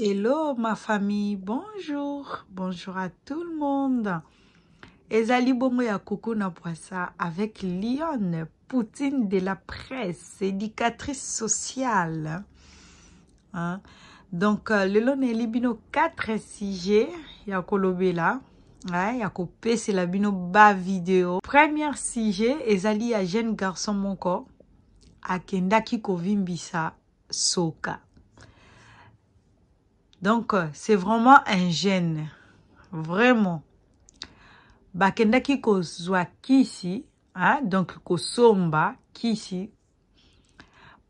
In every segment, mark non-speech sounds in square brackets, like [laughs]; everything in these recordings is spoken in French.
Hello ma famille, bonjour, bonjour à tout le monde. Ezali bongo ya coucou na poissa avec Lyon, Poutine de la presse, éducatrice sociale. Hein? Donc euh, lelo nayeli bino 4 sujets ya kolobela ouais, ya kopesela bino ba video. Premier sujet ezali ya jeune garçon moko akendaki kovimbisa soka. donc euh, c'est vraiment un gène vraiment bakenda ko kozwa kisi hein, donc somba. kisi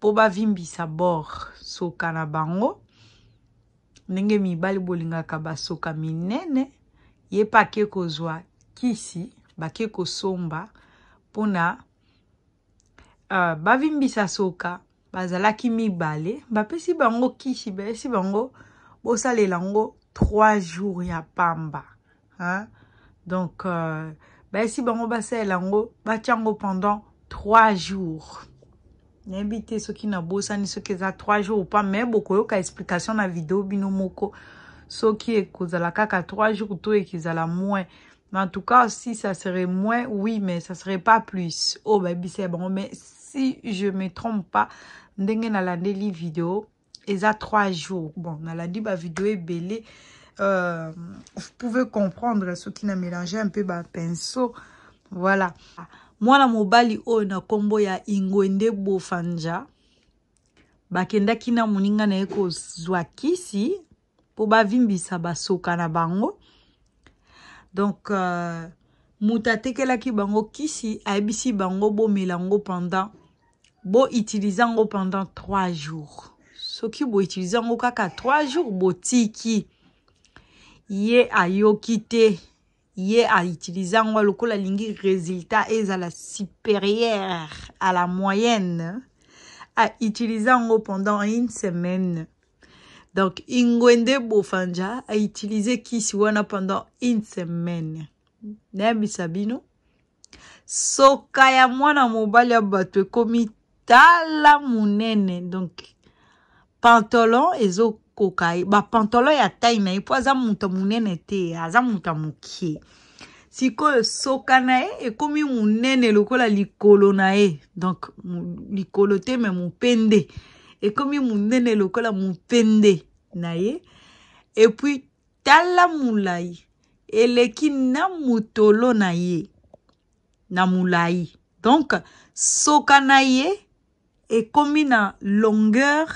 bavimbi sa bor soka na bango mi bolinga kaba soka minene ye mpe ko kozwa kisi bake kosomba pona. uh, sa soka mi balé bapesi bango kisi si bango osalela lango trois jours ya pamba hein? donc euh, bon si bango lango bah batia pendant trois jours ce ça sa ni ce qui a trois jours ou pas mais beaucoup yoka explication na qui est moko à la kaka trois jours a la moins mais en tout cas si ça serait moins oui mais ça serait pas plus oh, ben, c'est bon mais si je me trompe pas ndenge les vidéo à 3 jours bon dit, vidéo bavideo ebele euh, vous pouvez comprendre qui na mélangé un peu bah, pinceau. voilà Moi, la mobali o oh, na combo ya ingwende bofanja Bakenda na mouninga na eko zwa kisi mpo ba basoka na bango donc euh, la ki bango kisi ayebisi bango bo melango pendant bo utilisant pendant trois jours soki boutilize yango kaka 3 jours botiki ye ayoki te ye a yango lokola lingi résultat ezala supérieure à la moyenne A yango pendant une semaine donc ingwende bofanja a utilisé wana pendant une semaine nayebisa sabino soka ya mwana mobali batwe komi ekomi tala donc pantalon zo kokai. pantolon bah, pantalon ya taille na ipoza à munene te aza moto ya mokie sikoyo soka na e ekómi monene lokola likolo na e, donc likolo te me mopende ekómi monene lokola pende? na e. Et puis tala molai eleki na motolo na ye na molai donc soka na ye na longueur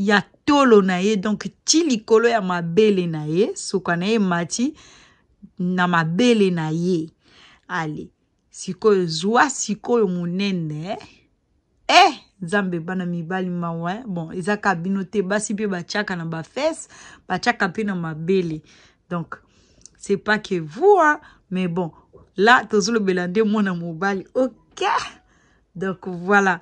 ya tolo na ye donc ti likolo ya mabele na ye suka na ye mati na mabele na ye ale sikoyo zwa sikoyo monene eh zambe bana mibali mawa bon ezaka binote te basi mpe batiaka na bafese batiaka mpe na mabele donc c'est pas que vous hein, mais bon là tozolobela nde mwana mobali ok donc voilà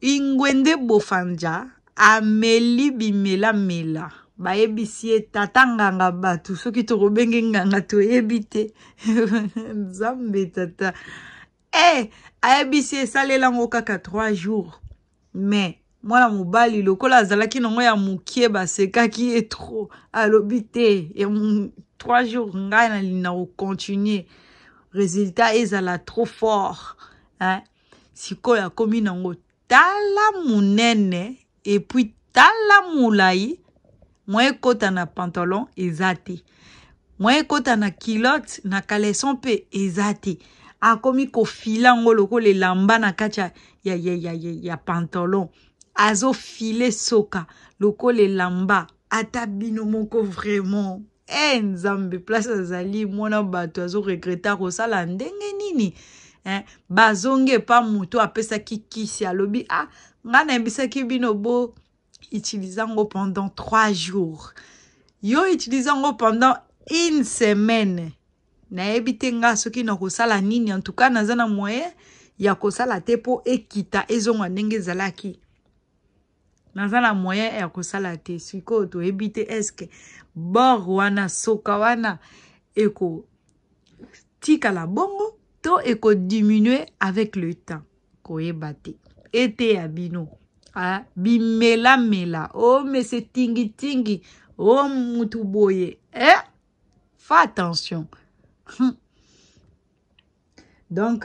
ingwende bofanja ameli bimelamela mela ba batu. So ki soki tokobenge nganga to te [laughs] nzambe tata e eh, sale esalelango kaka trois jours mais mwana mobali lokola zalaki nongo ya se trop à tro et mon trois jours ngai nalinda continuer, résultat la trop fort hein? ya komi nongo tala mounene. epuis tala molai mwa ekɔta na pantalon eza te mwa ekɔta na kilote na caleson mpe eza te akomi kofila yango lokola elamba na kati ya, ya, ya, ya, ya, ya pantalon azofile ah, soka lokola elamba ata ah, bino moko vraiment e nzambe place azali mwana bato azoregreta kosala ndenge nini eh, bazonge epa moto apesaki kisi alobi ah nga na kibino bo utilisant pendant trois jours yo utilisant pendant une semaine Na ebite nga soki na kosala nini en tout cas naza na moyen ya kosala te po ekita ezonga ndenge nenge zalaki. na moyen ya kosala te tu to eske bor wana soka wana la bongo to eko diminue avec le temps ko bate. eteya bino bimelamela o oh, mese tingitingi o oh, mutu boye e eh? fa attention [laughs] donc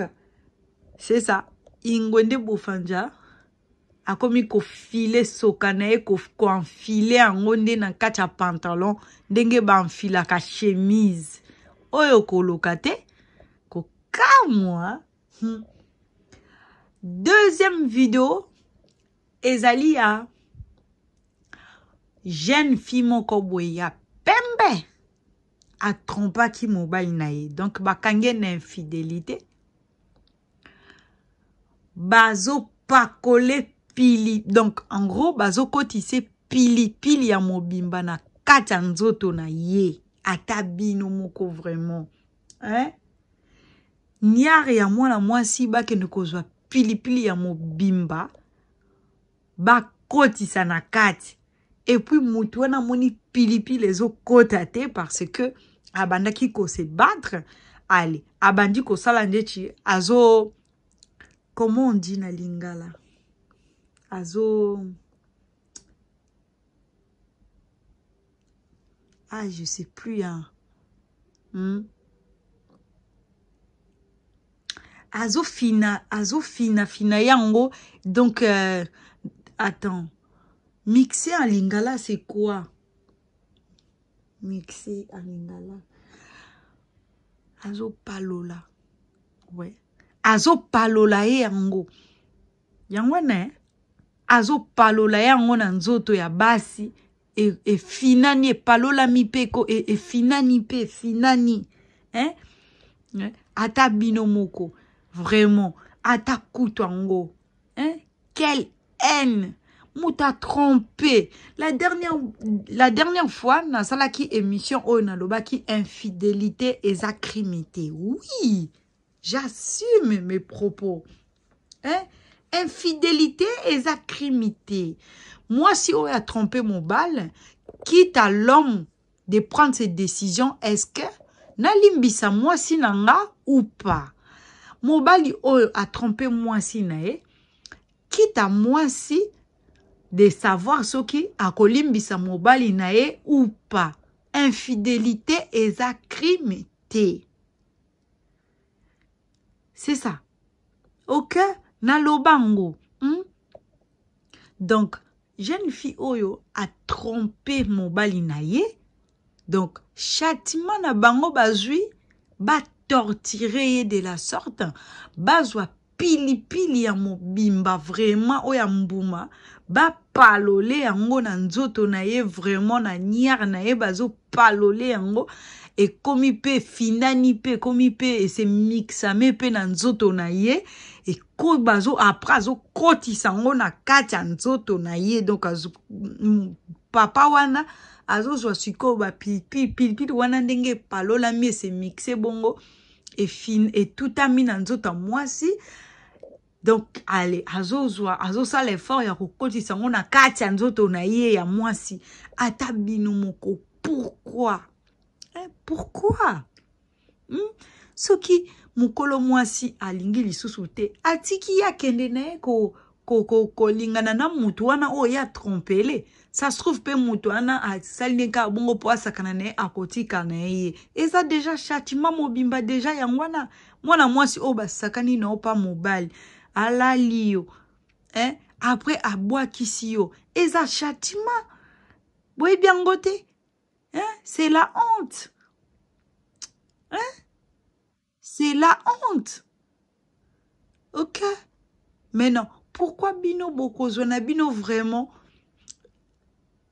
c'est ça ingwende bofanja akomi kofile soka na ye koanfile yango nde na kati ya pantalon ndenge banfilaka chemise oyo koloka te kokamwa hmm. Deuxième vidéo, Ezalia, ya jeune fille moko pembe, pas pembe ki mobali na ye donc bakangi ye bazo pa coller pili donc en gros bazo pili Pili ya mobimba na katanzoto nzoto na ye ata bino moko vraiment hein? niare ya mwana mwasi ne kozwa pilipili ya mobimba koti na kati puis pili wana pili pilipili kota te parce que abandaki se battre Ali. abandi kosala ndeti azo comment on dit na lingala azo ah je sais plus hein. Hmm? fina, fina ya, yango donc euh, attends mixer en lingala c'est quoi mixer en lingala palola. ouais Azo palola yango yango hein? Azo palola yango na nzoto ya basi Et e mi e e palola ko ni e, e pe, finani. hein? ata binomoko. moko Vraiment. attaque ango. Hein? Quelle haine. Mouta trompé. La dernière, la dernière fois, dans salaki émission o oh, na lobaki infidélité et acrimité. Oui. J'assume mes propos. Hein? Infidélité et acrimité. Moi, si on a trompé mon bal, quitte à l'homme de prendre ses décisions, est-ce que nalimbisa moi nanga ou pas? mobali oyo si nae quitte à moi si de savoir soki sa mobali Nae ou pas. infidélité et crime c'est ça ok na lobango hmm? donc jeune fille oyo trompé mobali Nae. donc châtiment na bango bazui bat torturer de la sorte pili pili ya bimba vraiment oya ya ba palole yango na nzoto na ye vraiment na nyar na ye bazopalole yango e finani pe komi e se et se pe mpe na nzoto na ye e bazo apres koti sango na kati ya nzoto na ye donc mm, papa wana pili pili pili pili wana mi se mixe bongo et tout a mi dans nzoto ya si donc azo ça azosala effort ya kokotisa yango na kati ya nzoto na ye ya mwasi ata pourquoi moko pourquoi qui eh, pourquoi hmm? soki mokolo mwasi alingi lisusu te atiki tiki na ko kolingana na mutu wana ya atrompele ça se trouve pe mutu wana asali ne bongo po asakana na ye akotika na ye ye eza deja shatima mobimba deja yangwana. mwana mwasi oyo basakani na yo mpa mobali alali yo eh? Hein? apres abwakisi yo eza shatima boyebi yango te hein? c'est la honte hein? c'est la honte ok mais non pourquoi bino zwana bino vraiment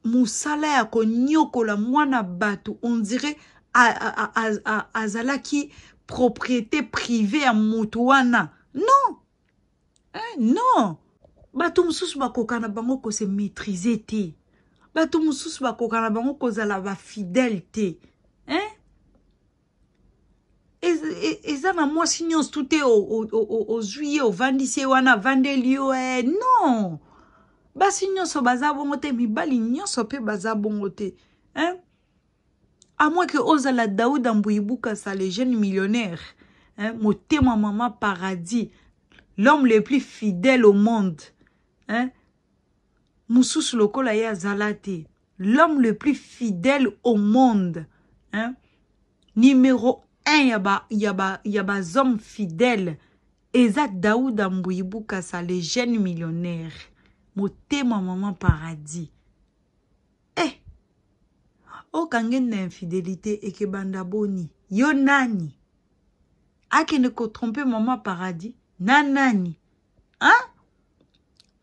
mosala ya koniokola mwana batu on dirait azalaki propriété privée à Moutouana. non eh, non bato mosusu bako se ko se maîtrise te bato mosusu bako kanabango ko kozala fidel te kama au au au juillet au ovandisi ye wana avandeli yo et eh, non basi nyonso baza bongo te mibali nyonso mpe baza bongo te hein? à moins que ozala daouda sa le jeune millionnaire hein? ma maman paradis l'homme le plus fidèle au monde hein? mosusu lokola la ya zalate, l'homme le plus fidèle au monde hein? numéro un ya bazome ya ba, ya ba fidèle eza daouda mbui bukasa le jeune millionnaire motema mama paradis e eh, okange na infidélité ekebanda boni yo nani akende kotrompe mama paradis na nani a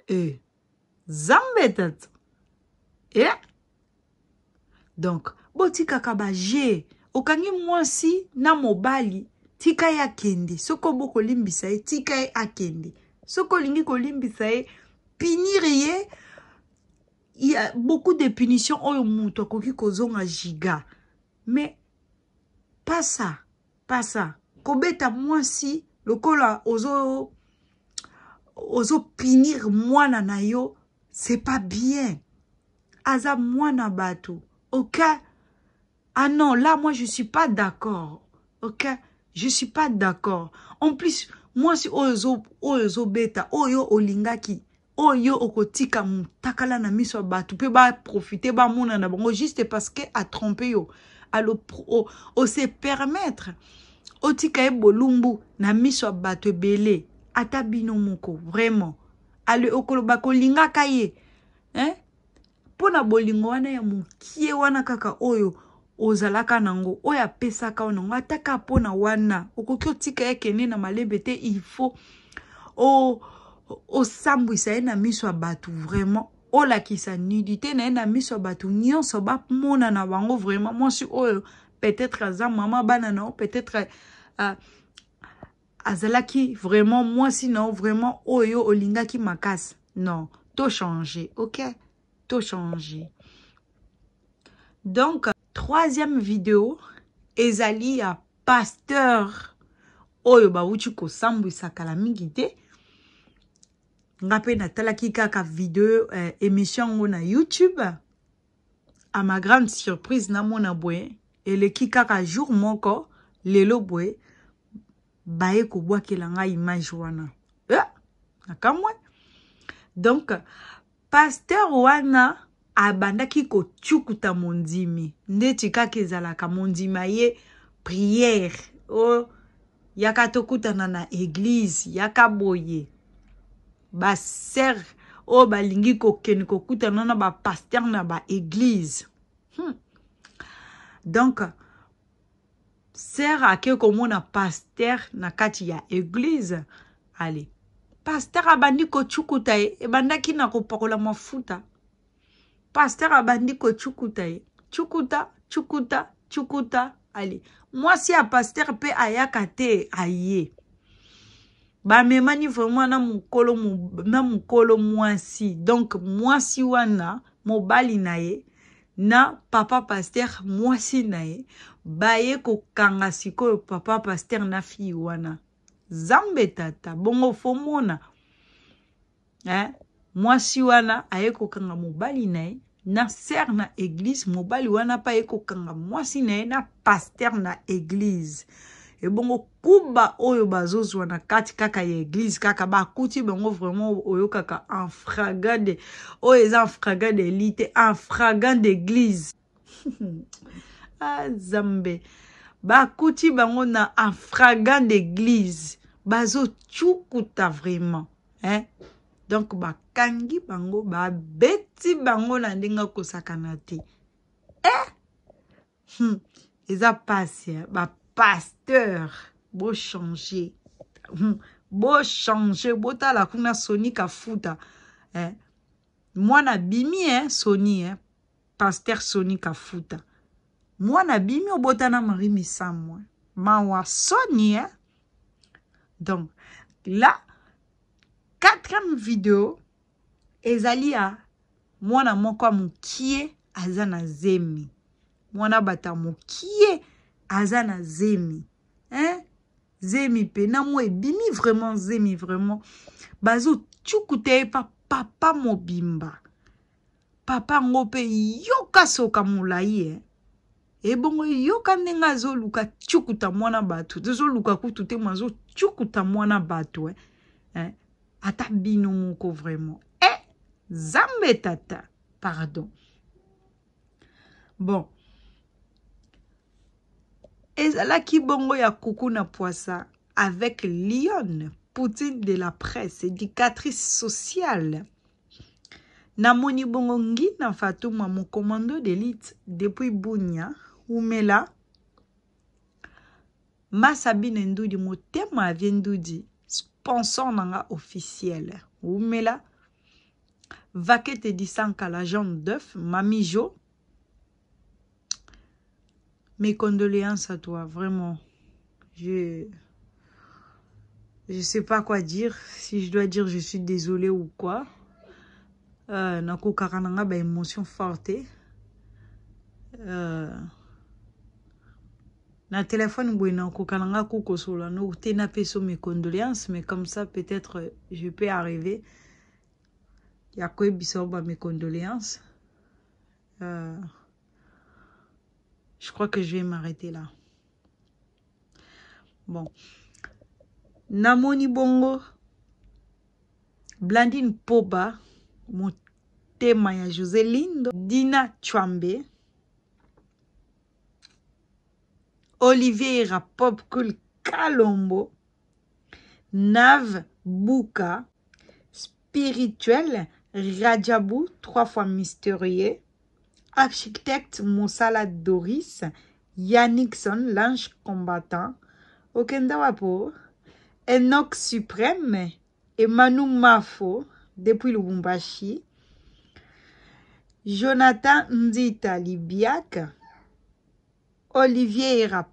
e eh! zambe tata e eh? donc botikaka baje okangi mwasi na mobali tika ya kendi, soko boko kolimbisa ye tika ye akende kolimbisa ye punir a beaucoup de punition oyo pas akoki kozonga giga ça pas pasa kobeta mwasi lokola ozo aux mwana na yo c'est pas bien aza mwana bato oka ah non, là, moi, je ne suis pas d'accord. OK Je ne suis pas d'accord. En plus, moi, si oyo Beta, oyo olingaki, oyo okotika Takala na miso tu pe ba profiter ba mon na bango juste parce que a trompé yo. Alo o, o se permettre otika e bolumbu na miso batu belé, ata bino moko, vraiment. Ale bako linga kaye. Hein? Pona bolingo wana ya Kie wana kaka oyo ozalaka nango oyo apesaka nango ataka takapona wana okoki otika malebete il na faut te au samedi ye na miso ya bato vraiment sa nudité na ena batu miso ya bato bap mon na wango vraiment mwasi oyo peut-être aza mama bana na peut-être uh, azalaki vraiment moi na yo vraiment oyo ki makase non changé ok changé donc troisième video ezali ya pasteur oyo bawuti kosambwisaka na mingi te nga mpe natalaki kaka video eh, émission yango na youtube à ma grande surprise namona boye eleki kaka jour moko lelo boye baye kobwakela ngai image wana eh, nakamwe donc pasteur wana abandaki kotyukuta mondimi ndeti kaka ezalaka mondimi aye priere o yaka tokutana na eglize yaka boye basere oyo balingi kokende kokutana na bapaster na baeglize hmm. donc ser ake komona paster na kati ya eglize ale paster abandi kotyukuta ebandaki na kopakola mafuta paster abandi kochukuta ye chukuta chukuta chukuta ale mwasi ya paster mpe ayaka te aye bamemani vraimen na mokolo na mokolo mwasi donk mwasi wana mobali na ye na papa paster mwasi na ye baye kokanga sikoyo papa paster na fille wana zambe tata bongo fomona eh? mwasi wana aye kokanga mobali na ye na ser na eglize mobali wana mpe aye kokanga mwasi na ye na paster na eglize ebongo kuba oyo bazozwa na kati kaka ya eglize kaka bakuti bango vraiment oyokaka un fragan de oyo eza un fragan d'eli te un fragan d'église azambe [laughs] ah, bakuti bango na un fragan d'église bazotyukuta vraiment hein? donk bakangi bango babeti bango na ndenge akosakana te eh? hmm. eza pasi bapasteur bochange hmm. bochange botala kuna soni kafuta eh? mwana bimi eh? soni eh? paster soni kafuta mwana bimi obotana marie misamwa mawa soni eh? donc là quatrième video ezali ya mwana moko ya mokie aza na zemi mwana bato ya mokie aza na zemi hein? zemi mpena mo ebimi vraiment zemi vraiment bazotyukuta ye pa papa mobimba papa yango mpe yoka soka molai e ebongo yoka ndenge azoluka tyukuta mwana bato tozoluka kutu te mo azotyukuta mwana bato eh? ata bino moko vraiment e eh, nzambe tata pardon bon ezalaki bongo ya kuku na poisa avec lion poutine de la presse éducatrice sociale namoni bongo ngina fatuma mocommando d'élite depuis bunia umela masabine ndudi motema avie ndudi pensons ou nga officiel Vaquette et à la jambe d'œuf mamie jo mes condoléances à toi vraiment je je sais pas quoi dire si je dois dire je suis désolée ou quoi euh, Nako na ben, émotion forte euh, na téléphone boye nakokananga kokosola no tena peso mes condoléances mais comme ça peut-être je peux arriver ya koyebisa o mes condoléances euh, je crois que je vais m'arrêter là bon namoni bongo blandine poba motema ya josé lindo dina chwambe Olivier Popkul Kalombo, Nav Buka, spirituel Rajabou, trois fois mystérieux, architecte Moussala Doris, Yannickson, l'ange combattant, Okendawapo, Enoch suprême, Emanu Mafo, depuis Lubumbashi, Jonathan Ndita Libiak,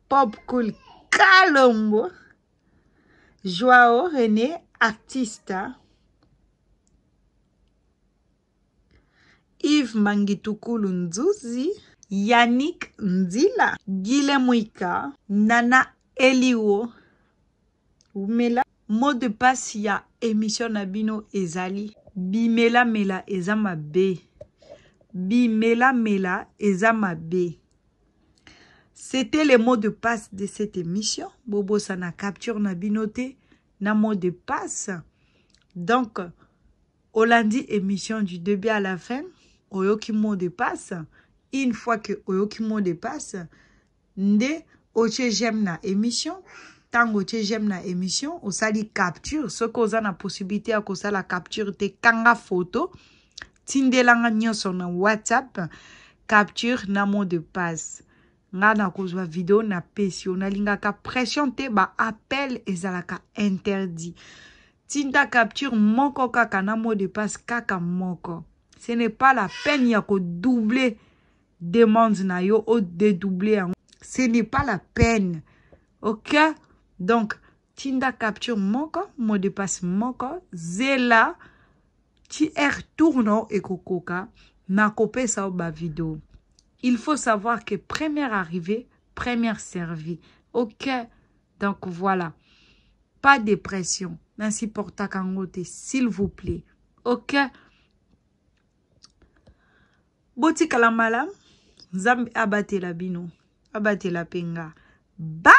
pop Kul Kalombo, Joao René Artista, Yves Mangitukulu Nzuzi, Yannick Ndila. Guilhem Mouika, Nana Eliwo. Umela, mode de passe ya émission Abino Ezali. Bimela mela ezama B. Bimela mela ezama B. c'était le mot de passe de cette émission bobosana capture na bino te na mot de passe donc olandi émission du début à la fin oyoki mot de passe une fois que oyoki mot de passe nde otie j'aime na émission ntango otie j'aime na émission osali capture soki oza na possibilité ya kosala capture te kanga foto tindelanga nyonso na whatsapp capture na mot de passe nga na kozwa video na pesi yo ka pression te appel ezalaka interdit tinta capture moko kaka na mot de passe kaka moko ce n'est pas la peine ya doubler demande na yo de dédoubler. ce n'est pas la peine ok donc tinda capture moko mot de passe moko zela ti retourno tourno ekokoka na kopesa ba vidéo il faut savoir que première arrivée, première servie. OK? Donc voilà. Pas de pression. Nancy Porta Kangote, s'il vous plaît. OK? à la Zambi Abate la Bino. Abate la Penga. Bye!